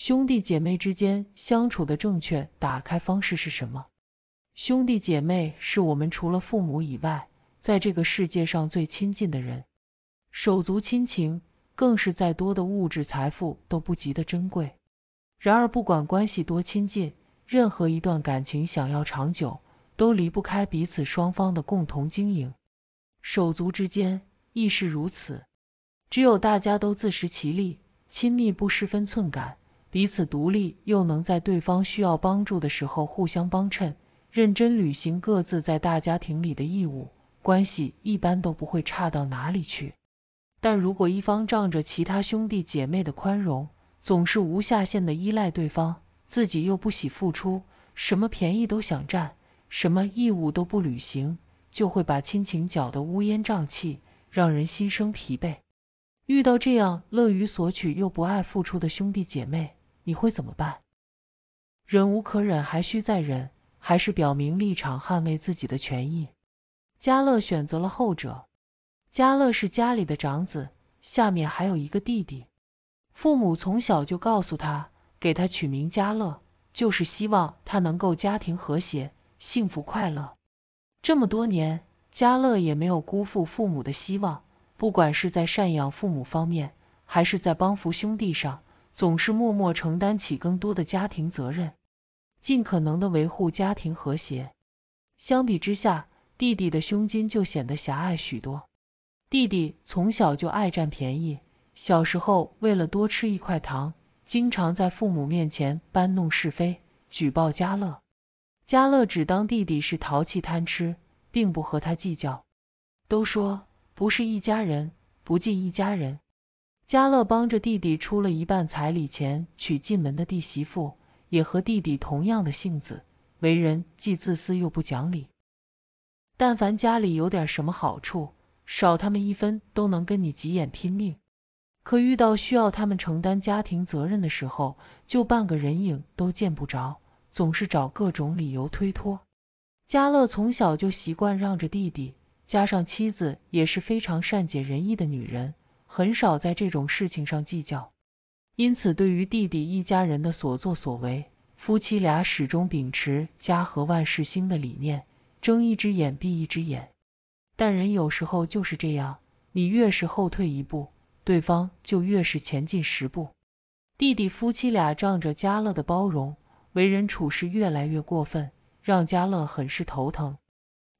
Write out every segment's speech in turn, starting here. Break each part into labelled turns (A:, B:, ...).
A: 兄弟姐妹之间相处的正确打开方式是什么？兄弟姐妹是我们除了父母以外，在这个世界上最亲近的人，手足亲情更是再多的物质财富都不及的珍贵。然而，不管关系多亲近，任何一段感情想要长久，都离不开彼此双方的共同经营。手足之间亦是如此，只有大家都自食其力，亲密不失分寸感。彼此独立，又能在对方需要帮助的时候互相帮衬，认真履行各自在大家庭里的义务，关系一般都不会差到哪里去。但如果一方仗着其他兄弟姐妹的宽容，总是无下限的依赖对方，自己又不喜付出，什么便宜都想占，什么义务都不履行，就会把亲情搅得乌烟瘴气，让人心生疲惫。遇到这样乐于索取又不爱付出的兄弟姐妹，你会怎么办？忍无可忍，还需再忍，还是表明立场，捍卫自己的权益？家乐选择了后者。家乐是家里的长子，下面还有一个弟弟。父母从小就告诉他，给他取名家乐，就是希望他能够家庭和谐，幸福快乐。这么多年，家乐也没有辜负父母的希望。不管是在赡养父母方面，还是在帮扶兄弟上。总是默默承担起更多的家庭责任，尽可能的维护家庭和谐。相比之下，弟弟的胸襟就显得狭隘许多。弟弟从小就爱占便宜，小时候为了多吃一块糖，经常在父母面前搬弄是非，举报家乐。家乐只当弟弟是淘气贪吃，并不和他计较。都说不是一家人，不进一家人。家乐帮着弟弟出了一半彩礼钱，娶进门的弟媳妇也和弟弟同样的性子，为人既自私又不讲理。但凡家里有点什么好处，少他们一分都能跟你急眼拼命。可遇到需要他们承担家庭责任的时候，就半个人影都见不着，总是找各种理由推脱。家乐从小就习惯让着弟弟，加上妻子也是非常善解人意的女人。很少在这种事情上计较，因此对于弟弟一家人的所作所为，夫妻俩始终秉持“家和万事兴”的理念，睁一只眼闭一只眼。但人有时候就是这样，你越是后退一步，对方就越是前进十步。弟弟夫妻俩仗着家乐的包容，为人处事越来越过分，让家乐很是头疼。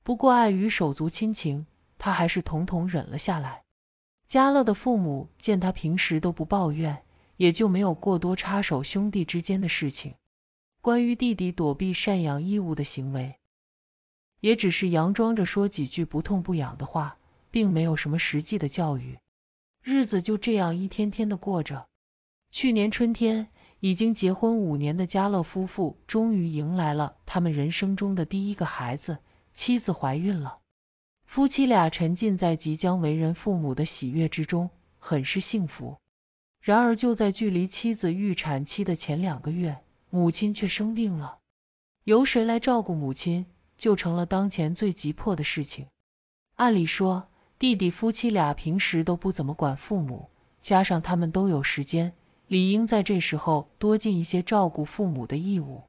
A: 不过碍于手足亲情，他还是统统忍了下来。家乐的父母见他平时都不抱怨，也就没有过多插手兄弟之间的事情。关于弟弟躲避赡养义务的行为，也只是佯装着说几句不痛不痒的话，并没有什么实际的教育。日子就这样一天天的过着。去年春天，已经结婚五年的家乐夫妇终于迎来了他们人生中的第一个孩子，妻子怀孕了。夫妻俩沉浸在即将为人父母的喜悦之中，很是幸福。然而，就在距离妻子预产期的前两个月，母亲却生病了，由谁来照顾母亲就成了当前最急迫的事情。按理说，弟弟夫妻俩平时都不怎么管父母，加上他们都有时间，理应在这时候多尽一些照顾父母的义务。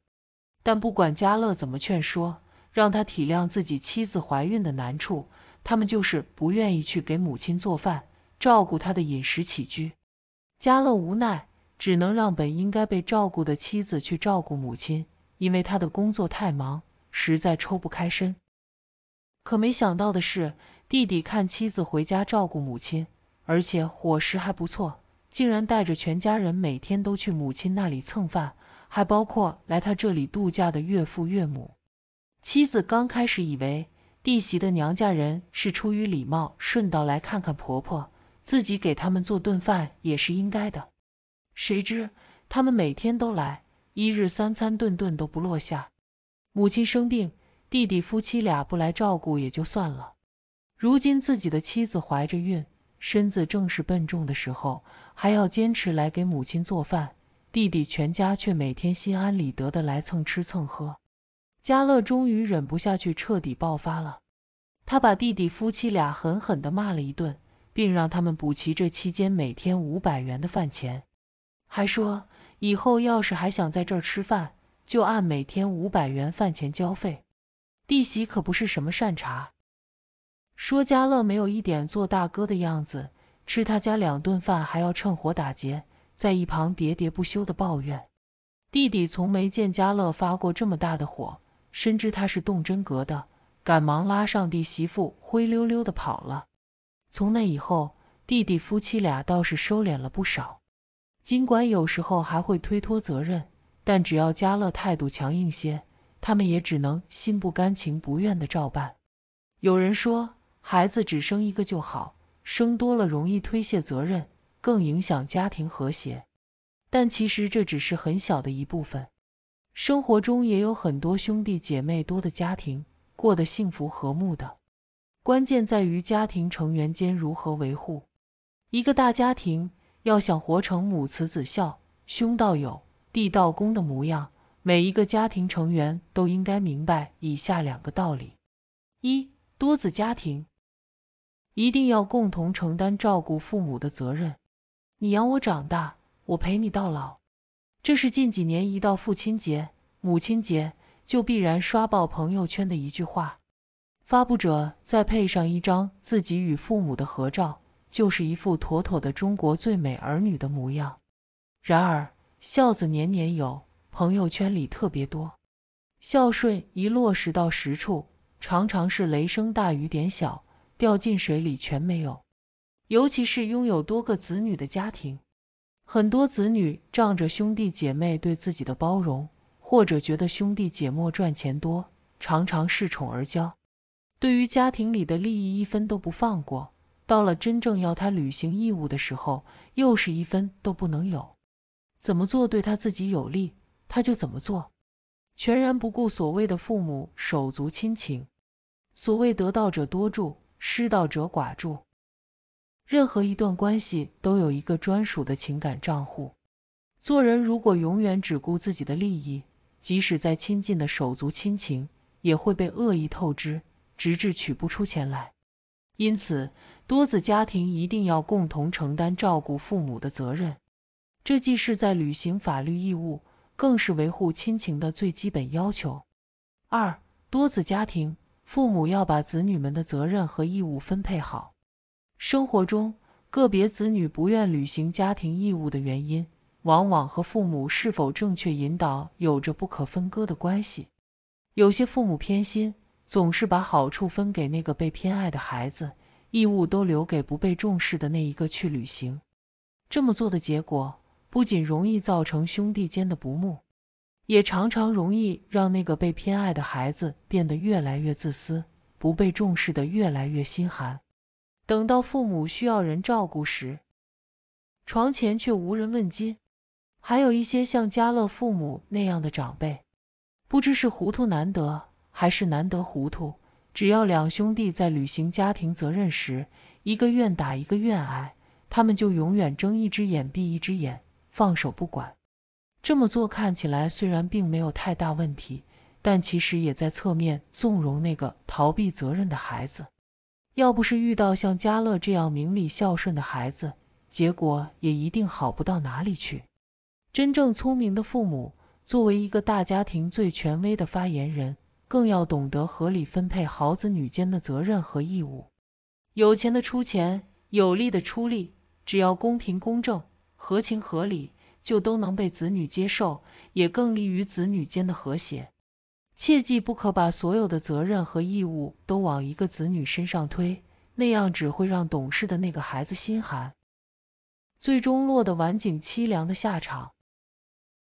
A: 但不管家乐怎么劝说，让他体谅自己妻子怀孕的难处，他们就是不愿意去给母亲做饭，照顾她的饮食起居。家乐无奈，只能让本应该被照顾的妻子去照顾母亲，因为他的工作太忙，实在抽不开身。可没想到的是，弟弟看妻子回家照顾母亲，而且伙食还不错，竟然带着全家人每天都去母亲那里蹭饭，还包括来他这里度假的岳父岳母。妻子刚开始以为弟媳的娘家人是出于礼貌，顺道来看看婆婆，自己给他们做顿饭也是应该的。谁知他们每天都来，一日三餐顿顿都不落下。母亲生病，弟弟夫妻俩不来照顾也就算了，如今自己的妻子怀着孕，身子正是笨重的时候，还要坚持来给母亲做饭，弟弟全家却每天心安理得的来蹭吃蹭喝。家乐终于忍不下去，彻底爆发了。他把弟弟夫妻俩狠狠地骂了一顿，并让他们补齐这期间每天五百元的饭钱，还说以后要是还想在这儿吃饭，就按每天五百元饭钱交费。弟媳可不是什么善茬，说家乐没有一点做大哥的样子，吃他家两顿饭还要趁火打劫，在一旁喋喋不休地抱怨。弟弟从没见家乐发过这么大的火。深知他是动真格的，赶忙拉上弟媳妇，灰溜溜的跑了。从那以后，弟弟夫妻俩倒是收敛了不少，尽管有时候还会推脱责任，但只要家乐态度强硬些，他们也只能心不甘情不愿的照办。有人说，孩子只生一个就好，生多了容易推卸责任，更影响家庭和谐。但其实这只是很小的一部分。生活中也有很多兄弟姐妹多的家庭，过得幸福和睦的。关键在于家庭成员间如何维护。一个大家庭要想活成母慈子孝、兄道友、弟道恭的模样，每一个家庭成员都应该明白以下两个道理：一，多子家庭一定要共同承担照顾父母的责任。你养我长大，我陪你到老。这是近几年一到父亲节、母亲节就必然刷爆朋友圈的一句话。发布者再配上一张自己与父母的合照，就是一副妥妥的中国最美儿女的模样。然而，孝子年年有，朋友圈里特别多。孝顺一落实到实处，常常是雷声大雨点小，掉进水里全没有。尤其是拥有多个子女的家庭。很多子女仗着兄弟姐妹对自己的包容，或者觉得兄弟姐妹赚钱多，常常恃宠而骄。对于家庭里的利益，一分都不放过。到了真正要他履行义务的时候，又是一分都不能有。怎么做对他自己有利，他就怎么做，全然不顾所谓的父母手足亲情。所谓得道者多助，失道者寡助。任何一段关系都有一个专属的情感账户。做人如果永远只顾自己的利益，即使再亲近的手足亲情，也会被恶意透支，直至取不出钱来。因此，多子家庭一定要共同承担照顾父母的责任，这既是在履行法律义务，更是维护亲情的最基本要求。二，多子家庭父母要把子女们的责任和义务分配好。生活中，个别子女不愿履行家庭义务的原因，往往和父母是否正确引导有着不可分割的关系。有些父母偏心，总是把好处分给那个被偏爱的孩子，义务都留给不被重视的那一个去履行。这么做的结果，不仅容易造成兄弟间的不睦，也常常容易让那个被偏爱的孩子变得越来越自私，不被重视的越来越心寒。等到父母需要人照顾时，床前却无人问津。还有一些像家乐父母那样的长辈，不知是糊涂难得，还是难得糊涂。只要两兄弟在履行家庭责任时，一个愿打一个愿挨，他们就永远睁一只眼闭一只眼，放手不管。这么做看起来虽然并没有太大问题，但其实也在侧面纵容那个逃避责任的孩子。要不是遇到像家乐这样明理孝顺的孩子，结果也一定好不到哪里去。真正聪明的父母，作为一个大家庭最权威的发言人，更要懂得合理分配好子女间的责任和义务。有钱的出钱，有力的出力，只要公平公正、合情合理，就都能被子女接受，也更利于子女间的和谐。切记不可把所有的责任和义务都往一个子女身上推，那样只会让懂事的那个孩子心寒，最终落得晚景凄凉的下场。